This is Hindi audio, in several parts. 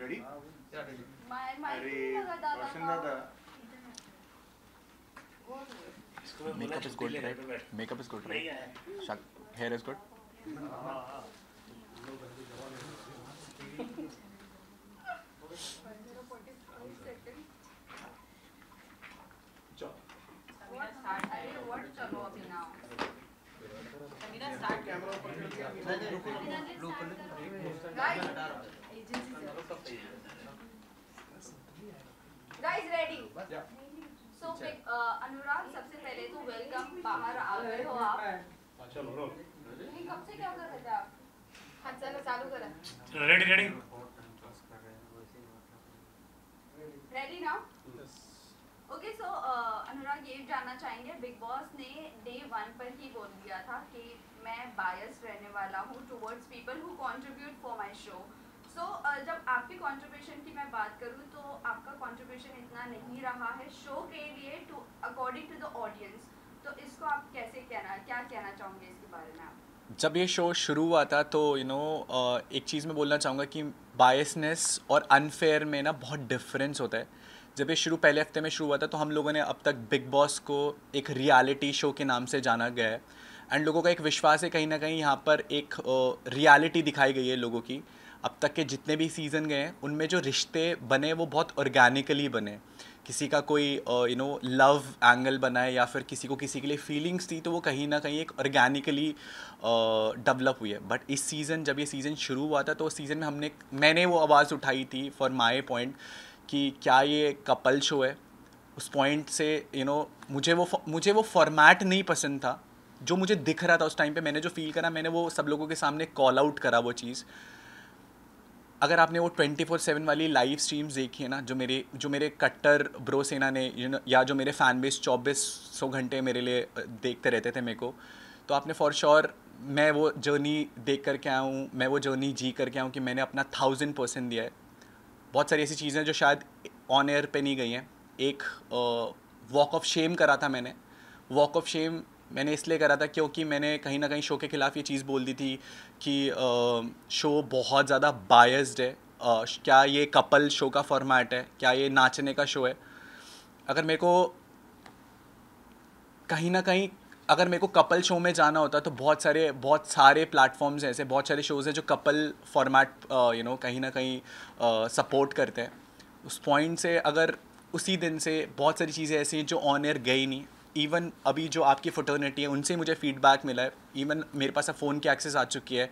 रेडी अरे रोशन दादा makeup is good right makeup is good right hair is good Guys, Anurag सबसे पहले तो वेलकम बाहर आ गए हो आप हाँ, नहीं कब से क्या कर रहे थे आप हाँ चलो चालू करें ready ready ready now okay so Anurag ये जानना चाहेंगे बिग बॉस ने डे वन पर ही बोल दिया था कि मैं बायस रहने वाला हूँ towards people who contribute for my show so so, uh, जब आपकी कंट्रीब्यूशन की मैं बात करूँ तो आपका कंट्रीब्यूशन इतना नहीं रहा है शो के लिए to according to the audience तो इसको आप कैसे कहना क्या कहना चाहोगे इसके बारे में आप जब ये शो शुरू हुआ था तो you you know know, uh, एक चीज़ मैं बोलना चाहूँगा कि बायसनेस और अनफेयर में ना बहुत डिफरेंस होता है जब ये शुरू पहले हफ्ते में शुरू हुआ था तो हम लोगों ने अब तक बिग बॉस को एक रियलिटी शो के नाम से जाना गया है एंड लोगों का एक विश्वास है कहीं ना कहीं यहाँ पर एक रियलिटी uh, दिखाई गई है लोगों की अब तक के जितने भी सीज़न गए उनमें जो रिश्ते बने वो बहुत ऑर्गेनिकली बने किसी का कोई यू नो लव एंगल बनाए या फिर किसी को किसी के लिए फीलिंग्स थी तो वो कहीं ना कहीं एक ऑर्गेनिकली डेवलप हुई है बट इस सीज़न जब ये सीज़न शुरू हुआ था तो उस सीज़न में हमने मैंने वो आवाज़ उठाई थी फॉर माई पॉइंट कि क्या ये कपल शो है उस पॉइंट से यू you नो know, मुझे वो मुझे वो फॉर्मेट नहीं पसंद था जो मुझे दिख रहा था उस टाइम पे मैंने जो फील करा मैंने वो सब लोगों के सामने कॉल आउट करा वो चीज़ अगर आपने वो ट्वेंटी फोर सेवन वाली लाइव स्ट्रीम्स देखी है ना जो मेरे जो मेरे कट्टर ब्रो सेना ने यू नो या जो मेरे फ़ैन बेस चौबीस सौ घंटे मेरे लिए देखते रहते थे मेरे को तो आपने फॉर श्योर मैं वो जर्नी देख कर के आऊँ मैं वो जर्नी जी कर के आऊँ कि मैंने अपना थाउजेंड परसेंट दिया है बहुत सारी ऐसी चीज़ें जो शायद ऑन एयर पर नहीं गई हैं एक वॉक ऑफ शेम करा था मैंने वॉक ऑफ शेम मैंने इसलिए करा था क्योंकि मैंने कहीं ना कहीं शो के ख़िलाफ़ ये चीज़ बोल दी थी कि आ, शो बहुत ज़्यादा बायस्ड है आ, क्या ये कपल शो का फॉर्मेट है क्या ये नाचने का शो है अगर मेरे को कहीं ना कहीं अगर मेरे को कपल शो में जाना होता तो बहुत सारे बहुत सारे प्लेटफॉर्म्स हैं ऐसे बहुत सारे शोज़ हैं जो कपल फॉर्मेट यू नो कहीं ना कहीं सपोर्ट करते हैं उस पॉइंट से अगर उसी दिन से बहुत सारी चीज़ें ऐसी हैं जो ऑन एयर गई नहीं इवन अभी जो आपकी फोटर्निटी है उनसे मुझे फीडबैक मिला है इवन मेरे पास अब फ़ोन की एक्सेस आ चुकी है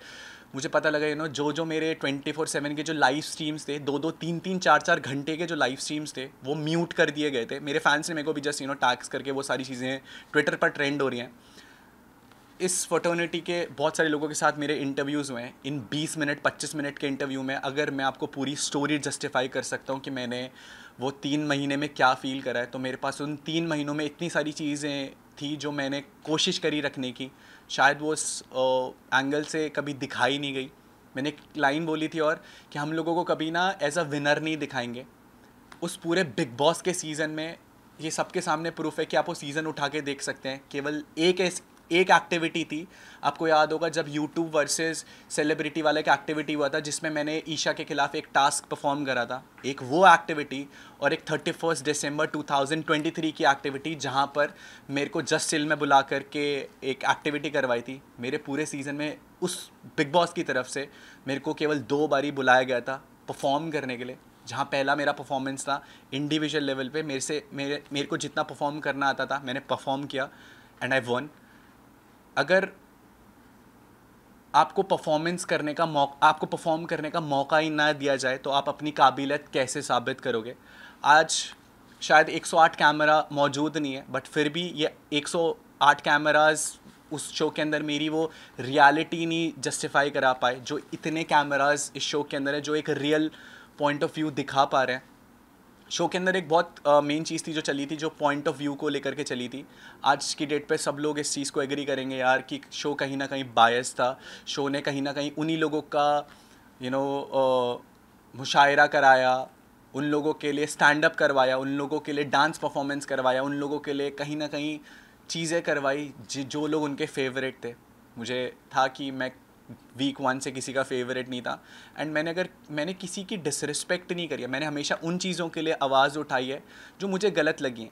मुझे पता लगा यू नो जो जो मेरे ट्वेंटी फोर सेवन के जो लाइव स्ट्रीम्स थे दो दो तीन तीन चार चार घंटे के जो लाइव स्ट्रीम्स थे वो म्यूट कर दिए गए थे मेरे फैंस ने मेरे को भी जस्ट यू नो टैक्स करके वो सारी चीज़ें ट्विटर पर ट्रेंड हो रही हैं इस फोटोनिटी के बहुत सारे लोगों के साथ मेरे इंटरव्यूज़ हुए हैं इन बीस मिनट पच्चीस मिनट के इंटरव्यू में अगर मैं आपको पूरी स्टोरी जस्टिफाई कर सकता हूँ कि मैंने वो तीन महीने में क्या फ़ील करा है तो मेरे पास उन तीन महीनों में इतनी सारी चीज़ें थी जो मैंने कोशिश करी रखने की शायद वो उस एंगल से कभी दिखाई नहीं गई मैंने एक लाइन बोली थी और कि हम लोगों को कभी ना एज अ विनर नहीं दिखाएंगे उस पूरे बिग बॉस के सीज़न में ये सबके सामने प्रूफ है कि आप वो सीज़न उठा के देख सकते हैं केवल एक एक एक्टिविटी थी आपको याद होगा जब यूट्यूब वर्सेस सेलिब्रिटी वाले का एक्टिविटी हुआ था जिसमें मैंने ईशा के खिलाफ एक टास्क परफॉर्म करा था एक वो एक्टिविटी और एक थर्टी फर्स्ट दिसंबर थ्री की एक्टिविटी जहाँ पर मेरे को जस्ट सिल में बुला करके एक एक्टिविटी करवाई थी मेरे पूरे सीज़न में उस बिग बॉस की तरफ से मेरे को केवल दो बारी बुलाया गया था परफॉर्म करने के लिए जहाँ पहला मेरा परफॉर्मेंस था इंडिविजुअल लेवल पे मेरे से मेरे मेरे को जितना परफॉर्म करना आता था मैंने परफॉर्म किया एंड आई वन अगर आपको परफॉर्मेंस करने का मौका आपको परफॉर्म करने का मौका ही ना दिया जाए तो आप अपनी काबिलियत कैसे साबित करोगे आज शायद 108 कैमरा मौजूद नहीं है बट फिर भी ये 108 कैमराज उस शो के अंदर मेरी वो रियलिटी नहीं जस्टिफाई करा पाए जो इतने कैमराज इस शो के अंदर है जो एक रियल पॉइंट ऑफ व्यू दिखा पा रहे हैं शो के अंदर एक बहुत मेन uh, चीज़ थी जो चली थी जो पॉइंट ऑफ व्यू को लेकर के चली थी आज की डेट पे सब लोग इस चीज़ को एग्री करेंगे यार कि शो कहीं ना कहीं बायस था शो ने कहीं ना कहीं उन्हीं लोगों का यू नो मुशायरा कराया उन लोगों के लिए स्टैंड अप करवाया उन लोगों के लिए डांस परफॉर्मेंस करवाया उन लोगों के लिए कहीं ना कहीं चीज़ें करवाई जो लोग उनके फेवरेट थे मुझे था कि मैं वीक वन से किसी का फेवरेट नहीं था एंड मैंने अगर मैंने किसी की डिसरिस्पेक्ट नहीं करी है मैंने हमेशा उन चीज़ों के लिए आवाज़ उठाई है जो मुझे गलत लगी हैं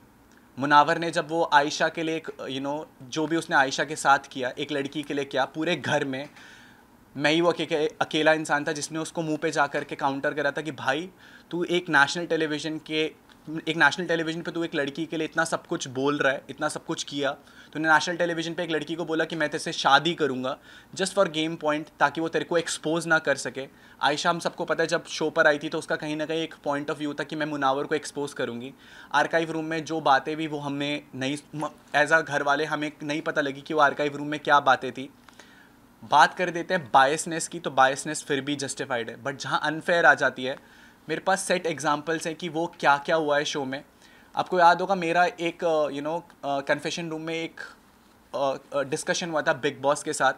मुनावर ने जब वो आयशा के लिए एक यू you नो know, जो भी उसने आयशा के साथ किया एक लड़की के लिए किया पूरे घर में मैं ही वो अके, अकेला इंसान था जिसने उसको मुंह पे जा कर के काउंटर करा था कि भाई तू एक नेशनल टेलीविज़न के एक नेशनल टेलीविजन पे तू एक लड़की के लिए इतना सब कुछ बोल रहा है इतना सब कुछ किया तूने नेशनल टेलीविजन पे एक लड़की को बोला कि मैं तेरे से शादी करूँगा जस्ट फॉर गेम पॉइंट ताकि वो तेरे को एक्सपोज ना कर सके आयशा हम सबको पता है जब शो पर आई थी तो उसका कहीं ना कहीं एक पॉइंट ऑफ व्यू था कि मैं मुनावर को एक्सपोज करूँगी आर्काइव रूम में जो बातें भी वो हमें नहीं एज आ घर वाले हमें नहीं पता लगी कि वो आर्काइव रूम में क्या बातें थी बात कर देते हैं बायसनेस की तो बायसनेस फिर भी जस्टिफाइड है बट जहाँ अनफेयर आ जाती है मेरे पास सेट एग्जाम्पल्स हैं कि वो क्या क्या हुआ है शो में आपको याद होगा मेरा एक यू नो कन्फेशन रूम में एक डिस्कशन uh, uh, हुआ था बिग बॉस के साथ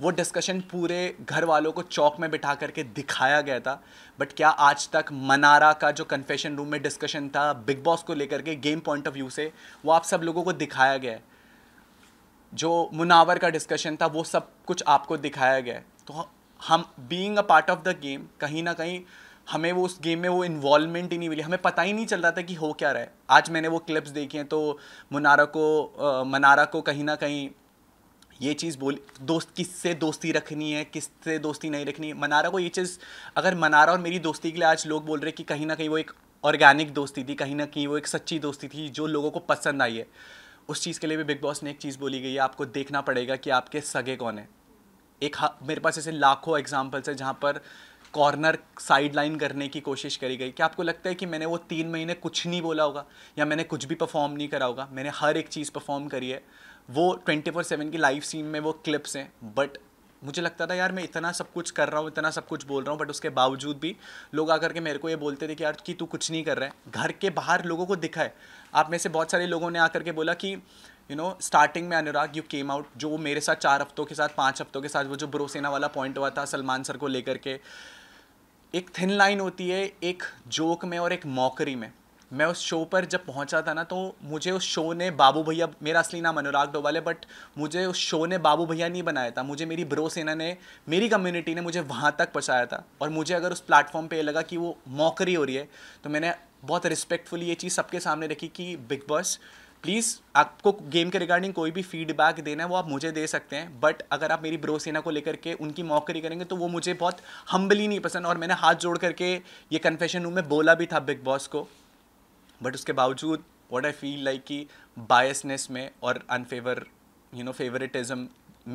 वो डिस्कशन पूरे घर वालों को चौक में बिठा करके दिखाया गया था बट क्या आज तक मनारा का जो कन्फेशन रूम में डिस्कशन था बिग बॉस को लेकर के गेम पॉइंट ऑफ व्यू से वो आप सब लोगों को दिखाया गया है जो मुनावर का डिस्कशन था वो सब कुछ आपको दिखाया गया है तो हम being a part of the game कहीं ना कहीं हमें वो उस गेम में वो इन्वॉलमेंट ही नहीं मिली हमें पता ही नहीं चल रहा था कि हो क्या रहा है आज मैंने वो क्लिप्स देखी हैं तो मुनारा को आ, मनारा को कहीं ना कहीं ये चीज़ बोली दोस्त किससे दोस्ती रखनी है किससे दोस्ती नहीं रखनी है मनारा को ये चीज़ अगर मनारा और मेरी दोस्ती के लिए आज लोग बोल रहे हैं कि कहीं ना कहीं वो एक ऑर्गेनिक दोस्ती थी कहीं ना कहीं वो एक सच्ची दोस्ती थी जो लोगों को पसंद आई है उस चीज़ के लिए भी बिग बॉस ने एक चीज़ बोली गई है आपको देखना पड़ेगा कि आपके सगे कौन है एक मेरे पास ऐसे लाखों एग्जाम्पल्स हैं जहाँ पर कॉर्नर साइड लाइन करने की कोशिश करी गई क्या आपको लगता है कि मैंने वो तीन महीने कुछ नहीं बोला होगा या मैंने कुछ भी परफॉर्म नहीं करा होगा मैंने हर एक चीज़ परफॉर्म करी है वो ट्वेंटी फोर सेवन की लाइव सीन में वो क्लिप्स हैं बट मुझे लगता था यार मैं इतना सब कुछ कर रहा हूँ इतना सब कुछ बोल रहा हूँ बट उसके बावजूद भी लोग आकर के मेरे को ये बोलते थे कि यार कि तू कुछ नहीं कर रहा है घर के बाहर लोगों को दिखा है आप में से बहुत सारे लोगों ने आकर के बोला कि यू नो स्टार्टिंग में अनुराग यू केम आउट जो मेरे साथ चार हफ्तों के साथ पाँच हफ्तों के साथ वो जो ब्रोसेना वाला पॉइंट हुआ था सलमान सर को लेकर के एक थिन लाइन होती है एक जोक में और एक मौकरी में मैं उस शो पर जब पहुंचा था ना तो मुझे उस शो ने बाबू भैया मेरा असली नाम अनुराग डोवाल है बट मुझे उस शो ने बाबू भैया नहीं बनाया था मुझे मेरी ब्रो सेना ने मेरी कम्युनिटी ने मुझे वहाँ तक पहुँचाया था और मुझे अगर उस प्लेटफॉर्म पे लगा कि वो मौकरी हो रही है तो मैंने बहुत रिस्पेक्टफुली ये चीज़ सबके सामने रखी कि बिग बॉस प्लीज़ आपको गेम के रिगार्डिंग कोई भी फीडबैक देना है वो आप मुझे दे सकते हैं बट अगर आप मेरी ब्रोसेना को लेकर के उनकी मौकरी करेंगे तो वो मुझे बहुत हम्बली नहीं पसंद और मैंने हाथ जोड़ करके ये कन्फेशन रूम में बोला भी था बिग बॉस को बट उसके बावजूद वॉट आई फील लाइक कि बायसनेस में और अनफेवर यू नो फेवरेटिज़म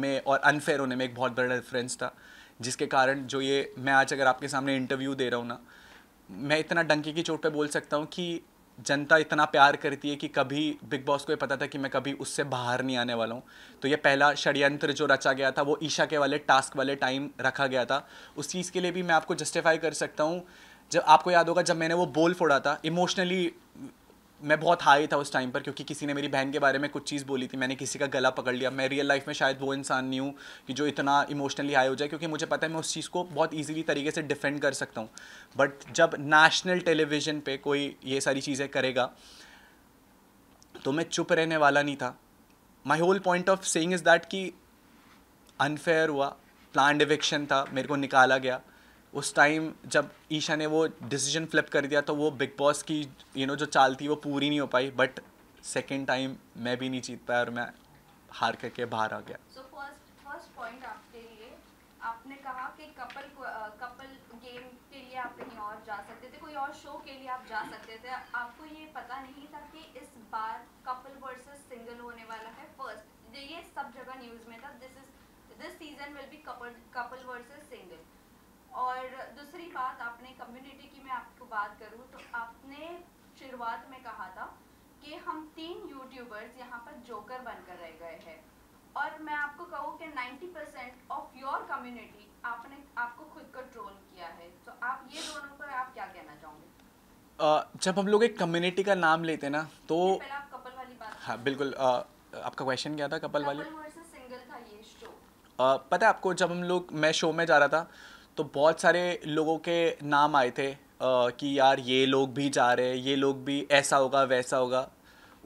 में और अनफेयर होने में एक बहुत बड़ा डिफरेंस था जिसके कारण जो ये मैं आज अगर आपके सामने इंटरव्यू दे रहा हूँ ना मैं इतना डंकी की चोट पे बोल सकता हूँ कि जनता इतना प्यार करती है कि कभी बिग बॉस को ये पता था कि मैं कभी उससे बाहर नहीं आने वाला हूँ तो ये पहला षड्यंत्र जो रचा गया था वो ईशा के वाले टास्क वाले टाइम रखा गया था उस चीज़ के लिए भी मैं आपको जस्टिफाई कर सकता हूँ जब आपको याद होगा जब मैंने वो बोल फोड़ा था इमोशनली मैं बहुत हाई था उस टाइम पर क्योंकि किसी ने मेरी बहन के बारे में कुछ चीज़ बोली थी मैंने किसी का गला पकड़ लिया मैं रियल लाइफ में शायद वो इंसान नहीं हूँ कि जो इतना इमोशनली हाई हो जाए क्योंकि मुझे पता है मैं उस चीज़ को बहुत ईजिली तरीके से डिफेंड कर सकता हूँ बट जब नेशनल टेलीविज़न पर कोई ये सारी चीज़ें करेगा तो मैं चुप रहने वाला नहीं था my whole point of saying is that कि अनफेयर हुआ प्लान डिविक्शन था मेरे को निकाला गया उस टाइम जब ईशा ने वो डिसीजन फ्लिप कर दिया तो वो बिग बॉस की यू you नो know, जो चाल थी वो पूरी नहीं हो पाई बट सेकेंड टाइम मैं भी नहीं जीत पाया और मैं हार करके बाहर आ गया so first, first आपने कहा कि कपल कपल गेम के लिए आप कहीं और जा सकते थे कोई और शो के लिए आप जा सकते थे आपको ये पता नहीं था कि इस बार कपल वर्सेस सिंगल होने वाला है फर्स्ट ये सब जगह न्यूज़ में था this is this season will be couple couple versus single और दूसरी बात आपने कम्युनिटी की मैं आपको बात करूँ तो आपने शुरुआत में कहा था कि हम तीन यूट्यूबर्स यहाँ पर जोकर बनकर रह गए हैं और मैं आपको कहूँ कि 90 परसेंट ऑफ योर कम्युनिटी आपने आपको खुद को ट्रोल किया है तो आप ये दोनों पर आप क्या कहना चाहोगे जब हम लोग एक कम्युनिटी का नाम लेते हैं ना तो पहले आप कपल वाली बात हाँ बिल्कुल आ, आपका क्वेश्चन क्या था कपल, कपल वाली सिंगल था ये शो आ, पता है आपको जब हम लोग मैं शो में जा रहा था तो बहुत सारे लोगों के नाम आए थे कि यार ये लोग भी जा रहे हैं ये लोग भी ऐसा होगा वैसा होगा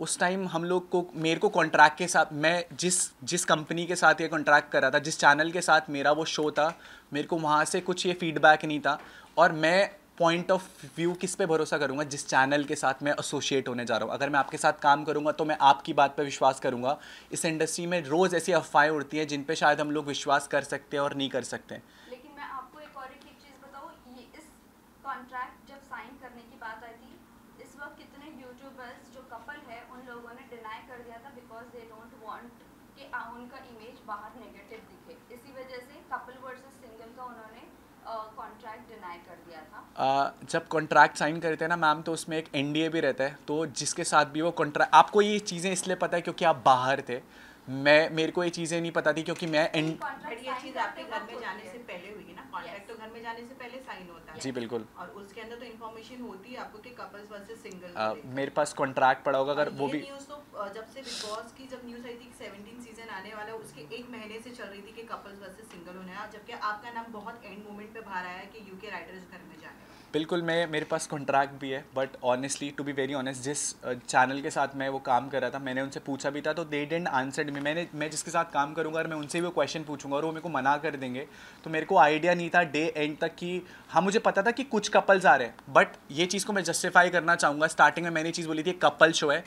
उस टाइम हम लोग को मेरे को कॉन्ट्रैक्ट के साथ मैं जिस जिस कंपनी के साथ ये कॉन्ट्रैक्ट कर रहा था जिस चैनल के साथ मेरा वो शो था मेरे को वहाँ से कुछ ये फीडबैक नहीं था और मैं पॉइंट ऑफ व्यू किस पे भरोसा करूँगा जिस चैनल के साथ मैं एसोसिएट होने जा रहा हूँ अगर मैं आपके साथ काम करूँगा तो मैं आपकी बात पर विश्वास करूँगा इस इंडस्ट्री में रोज़ ऐसी अफवाहें उड़ती हैं जिन पर शायद हम लोग विश्वास कर सकते हैं और नहीं कर सकते uh, जब कॉन्ट्रैक्ट साइन करते हैं ना मैम तो उसमें एक एन भी रहता है तो जिसके साथ भी वो कॉन्ट्रैक्ट आपको ये चीज़ें इसलिए पता है क्योंकि आप बाहर थे मैं मेरे को ये चीज़ें नहीं पता थी क्योंकि मैं एन ये चीज़ आपके घर में तो जाने से पहले हुई कॉन्ट्रैक्ट तो घर में जाने से पहले साइन होता है जी बिल्कुल और उसके अंदर तो इन्फॉर्मेशन होती है आपको कि कपल्स वर्सेस सिंगल मेरे पास कॉन्ट्रैक्ट पड़ा होगा अगर वो भी न्यूज़ तो जब से बिग बॉस की जब न्यूज़ आई थी सेवनटीन सीजन आने वाला है उसके एक महीने से चल रही थी कि कपल्स वर्सेज सिंगल होने जबकि आपका नाम बहुत एंड मोमेंट पे बाहर आया कि यूके राइटर्स घर में बिल्कुल मैं मेरे पास कॉन्ट्रैक्ट भी है but honestly to be very honest जिस चैनल के साथ मैं वो काम कर रहा था मैंने उनसे पूछा भी था तो दे डेंट आंसर मी मैंने मैं जिसके साथ काम करूँगा और मैं उनसे भी वो क्वेश्चन पूछूंगा और वो मेरे को मना कर देंगे तो मेरे को आइडिया नहीं था डे एंड तक कि हाँ मुझे पता था कि कुछ कपल्स आ रहे हैं बट ये चीज़ को मैं जस्टिफाई करना चाहूँगा स्टार्टिंग में मैंने चीज़ बोली थी कपल शो है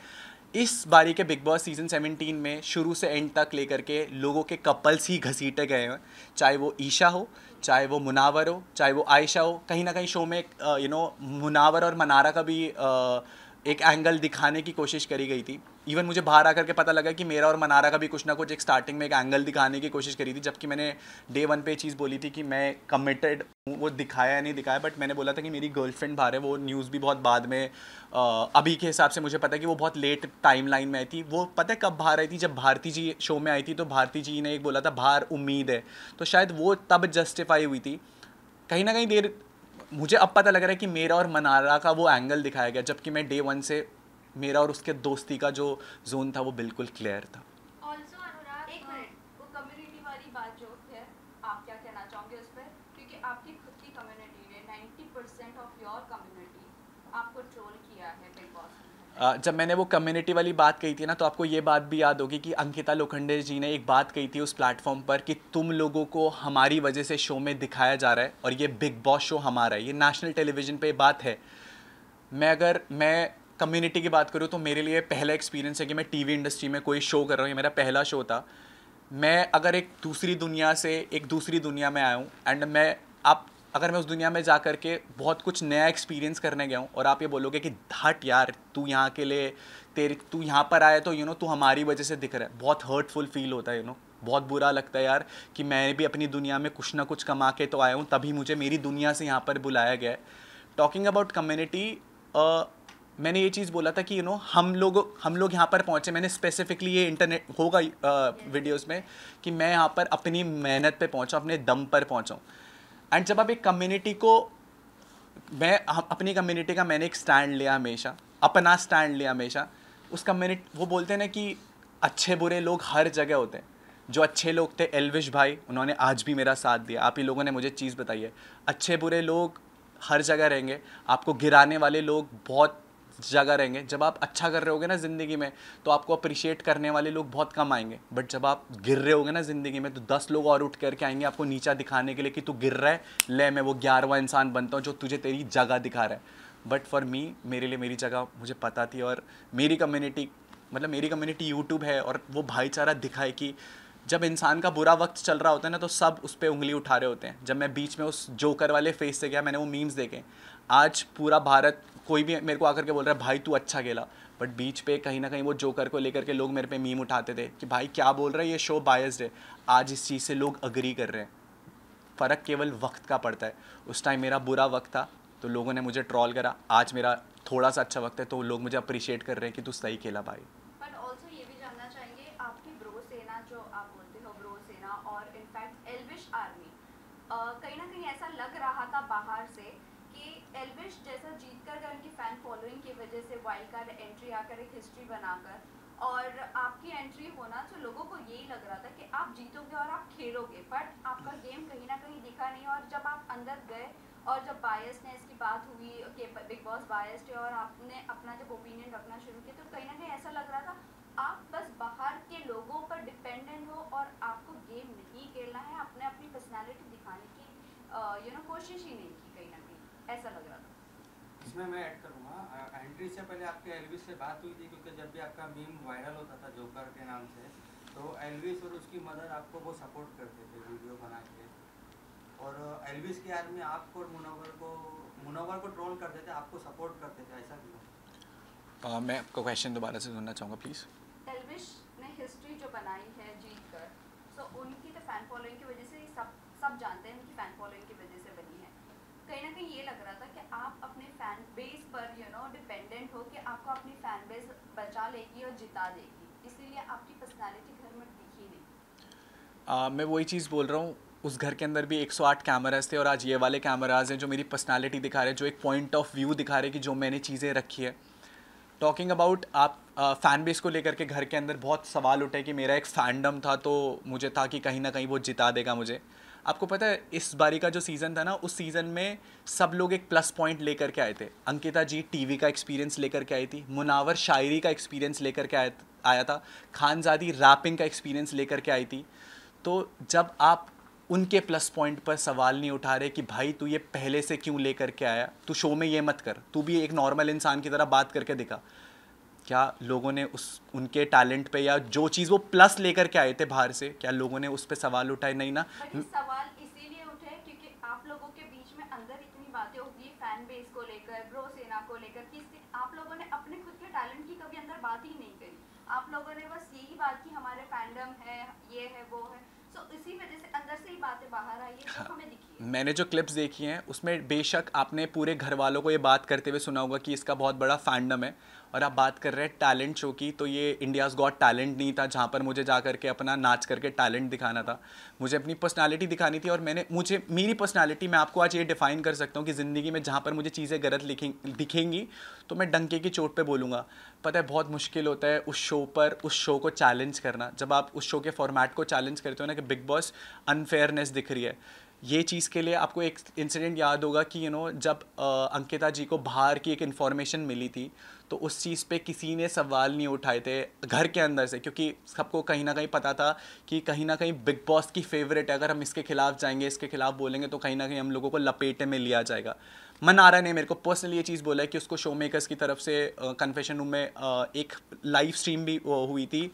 इस बारी के बिग बॉस सीज़न 17 में शुरू से एंड तक लेकर के लोगों के कपल्स ही घसीटे गए हैं चाहे वो ईशा हो चाहे वो मुनावर हो चाहे वो आयशा हो कहीं ना कहीं शो में यू नो uh, मुनावर और मनारा का भी uh, एक एंगल दिखाने की कोशिश करी गई थी इवन मुझे बाहर आकर के पता लगा कि मेरा और मनारा का भी कुछ ना कुछ एक स्टार्टिंग में एक एंगल दिखाने की कोशिश करी थी जबकि मैंने डे वन पे चीज़ बोली थी कि मैं कमिटेड हूँ वो दिखाया या नहीं दिखाया बट मैंने बोला था कि मेरी गर्लफ्रेंड बाहर है वो न्यूज़ भी बहुत बाद में आ, अभी के हिसाब से मुझे पता है कि वो बहुत लेट टाइम लाइन में आई थी वो पता है कब बाहर आई थी जब भारती जी शो में आई थी तो भारती जी ने एक बोला था बाहर उम्मीद है तो शायद वो तब जस्टिफाई हुई थी कहीं ना कहीं देर मुझे अब पता लग रहा है कि मेरा और मनारा का वो एंगल दिखाया गया जबकि मैं डे वन से मेरा और उसके दोस्ती का जो जोन था वो बिल्कुल क्लियर था हाँ। आपको ट्रोल किया है बिग बॉस जब मैंने वो कम्युनिटी वाली बात कही थी ना तो आपको ये बात भी याद होगी कि अंकिता लोखंडे जी ने एक बात कही थी उस प्लेटफॉर्म पर कि तुम लोगों को हमारी वजह से शो में दिखाया जा रहा है और ये बिग बॉस शो हमारा है ये नेशनल टेलीविज़न पर बात है मैं अगर मैं कम्युनिटी की बात करूँ तो मेरे लिए पहला एक्सपीरियंस है कि मैं टीवी इंडस्ट्री में कोई शो कर रहा हूँ ये मेरा पहला शो था मैं अगर एक दूसरी दुनिया से एक दूसरी दुनिया में आया हूँ एंड मैं आप अगर मैं उस दुनिया में जा कर के बहुत कुछ नया एक्सपीरियंस करने गया हूँ और आप ये बोलोगे कि धट यार तू यहाँ के लिए तेरे तू यहाँ पर आया तो यू नो तू हमारी वजह से दिख रहा है बहुत हर्टफुल फील होता है यू नो बहुत बुरा लगता है यार कि मैं भी अपनी दुनिया में कुछ ना कुछ कमा के तो आया हूँ तभी मुझे मेरी दुनिया से यहाँ पर बुलाया गया है टॉकिंग अबाउट कम्युनिटी मैंने ये चीज़ बोला था कि यू you नो know, हम लोग हम लोग यहाँ पर पहुँचे मैंने स्पेसिफिकली ये इंटरनेट होगा वीडियोज़ में कि मैं यहाँ पर अपनी मेहनत पर पहुँचा अपने दम पर पहुँचाऊँ एंड जब आप एक कम्युनिटी को मैं अपनी कम्युनिटी का मैंने एक स्टैंड लिया हमेशा अपना स्टैंड लिया हमेशा उस कम्युनिटी वो बोलते हैं ना कि अच्छे बुरे लोग हर जगह होते हैं जो अच्छे लोग थे एलविश भाई उन्होंने आज भी मेरा साथ दिया आप ही लोगों ने मुझे चीज़ बताई है अच्छे बुरे लोग हर जगह रहेंगे आपको गिराने वाले लोग बहुत जगह रहेंगे जब आप अच्छा कर रहे होगे ना ज़िंदगी में तो आपको अप्रिशिएट करने वाले लोग बहुत कम आएंगे बट जब आप गिर रहे होगे ना ज़िंदगी में तो दस लोग और उठ करके आएंगे आपको नीचा दिखाने के लिए कि तू गिर रहा है ले मैं वो ग्यारहवा इंसान बनता हूँ जो तुझे तेरी जगह दिखा रहा है बट फॉर मी मेरे लिए मेरी जगह मुझे पता थी और मेरी कम्युनिटी मतलब मेरी कम्युनिटी यूट्यूब है और वो भाईचारा दिखाए कि जब इंसान का बुरा वक्त चल रहा होता है ना तो सब उस पर उंगली उठा रहे होते हैं जब मैं बीच में उस जोकर वाले फेस से गया मैंने वो मीम्स देखे आज पूरा भारत कोई भी मेरे को आकर के बोल रहा है भाई तू अच्छा खेला बट बीच पे कहीं ना कहीं वो जोकर को लेकर के लोग मेरे पे मीम उठाते थे कि भाई क्या बोल रहा है ये शो बायस्ड है आज इस चीज़ से लोग अग्री कर रहे हैं फ़र्क केवल वक्त का पड़ता है उस टाइम मेरा बुरा वक्त था तो लोगों ने मुझे ट्रॉल करा आज मेरा थोड़ा सा अच्छा वक्त है तो लोग मुझे अप्रिशिएट कर रहे हैं कि तू सही खेला भाई कहीं ना कहीं ऐसा लग रहा था बाहर से एलविश जैसा जीत कर उनकी फ़ैन फॉलोइंग की वजह से वाइल्ड कार्ड एंट्री आकर एक हिस्ट्री बनाकर और आपकी एंट्री होना तो लोगों को यही लग रहा था कि आप जीतोगे और आप खेलोगे बट आपका गेम कहीं ना कहीं दिखा नहीं और जब आप अंदर गए और जब बायसनेस की बात हुई कि बिग बॉस बायस्ड है और आपने अपना जब ओपिनियन रखना शुरू किया तो कहीं ना कहीं ऐसा लग रहा था आप बस बाहर के लोगों पर डिपेंडेंट हो और आपको गेम नहीं खेलना है अपने अपनी पर्सनैलिटी दिखाने की यू नो कोशिश ही नहीं ऐसा लग रहा था इसमें मैं ऐड करूँगा एंट्री से पहले आपके एलविस से बात हुई थी क्योंकि जब भी आपका मीम वायरल होता था जोकर के नाम से तो एलविस और उसकी मदर आपको वो सपोर्ट करते थे वीडियो बना के और एलविस के आदमी आपको और मुनावर को मुनावर को ट्रोल करते थे आपको सपोर्ट करते थे ऐसा क्यों uh, मैं आपका क्वेश्चन दोबारा से सुनना चाहूँगा प्लीज़ एलविश ने हिस्ट्री जो बनाई है जीत कर सो उनकी तो फैन फॉलोइंग की वजह से सब सब जानते हैं उनकी फैन फॉलोइंग कहीं ना कहीं ये लग रहा था कि आप अपने फैन बेस पर यू नो डिपेंडेंट हो कि आपको अपनी फैन बेस बचा लेगी और जिता देगी इसीलिए आपकी पर्सनैलिटी घर में दिखी नहीं आ, मैं वही चीज़ बोल रहा हूँ उस घर के अंदर भी 108 कैमराज थे और आज ये वाले कैमराज हैं जो मेरी पर्सनालिटी दिखा रहे हैं जो एक पॉइंट ऑफ व्यू दिखा रहे हैं कि जो मैंने चीज़ें रखी है टॉकिंग अबाउट आप फ़ैन बेस को लेकर के घर के अंदर बहुत सवाल उठे कि मेरा एक फैंडम था तो मुझे था कि कहीं ना कहीं वो जिता देगा मुझे आपको पता है इस बारी का जो सीज़न था ना उस सीज़न में सब लोग एक प्लस पॉइंट लेकर के आए थे अंकिता जी टीवी का एक्सपीरियंस लेकर के आई थी मुनावर शायरी का एक्सपीरियंस लेकर के आया आया था खानजादी रैपिंग का एक्सपीरियंस लेकर के आई थी तो जब आप उनके प्लस पॉइंट पर सवाल नहीं उठा रहे कि भाई तू ये पहले से क्यों लेकर के आया तू शो में ये मत कर तू भी एक नॉर्मल इंसान की तरह बात करके दिखा क्या लोगों ने उस उनके टैलेंट पे या जो चीज़ वो प्लस लेकर के आए थे बाहर से क्या लोगों ने उस पर सवाल उठाए नहीं ना सवाल इसीलिए उठे क्योंकि आप लोगों के बीच में अंदर इतनी बातें होगी फैन बेस को लेकर सेना को लेकर कि आप लोगों ने अपने खुद के टैलेंट की कभी अंदर बात ही नहीं करी आप लोगों ने बस यही बात की हमारे फैंडम है ये है वो है। हाँ। मैंने जो क्लिप्स देखी हैं उसमें बेशक आपने पूरे घर वालों को ये बात करते हुए सुना होगा कि इसका बहुत बड़ा फैंडम है और आप बात कर रहे हैं टैलेंट शो की तो ये इंडियाज़ गॉट टैलेंट नहीं था जहाँ पर मुझे जा करके अपना नाच करके टैलेंट दिखाना था मुझे अपनी पर्सनालिटी दिखानी थी और मैंने मुझे मेरी पर्सनालिटी मैं आपको आज ये डिफाइन कर सकता हूँ कि ज़िंदगी में जहाँ पर मुझे चीज़ें गलत दिखेंगी तो मैं डंके की चोट पर बोलूँगा पता है बहुत मुश्किल होता है उस शो पर उस शो को चैलेंज करना जब आप उस शो के फॉर्मेट को चैलेंज करते हो ना कि बिग बॉस अनफेयरनेस दिख रही है ये चीज़ के लिए आपको एक इंसिडेंट याद होगा कि यू नो जब आ, अंकिता जी को बाहर की एक इन्फॉर्मेशन मिली थी तो उस चीज़ पे किसी ने सवाल नहीं उठाए थे घर के अंदर से क्योंकि सबको कहीं ना कहीं पता था कि कहीं ना कहीं बिग बॉस की फेवरेट है अगर हम इसके खिलाफ जाएंगे इसके खिलाफ बोलेंगे तो कहीं ना कहीं हम लोगों को लपेटे में लिया जाएगा मनारा ने मेरे को पर्सनली ये चीज़ बोला है कि उसको शो मेकर्स की तरफ से कन्फेशन रूम में एक लाइव स्ट्रीम भी हुई थी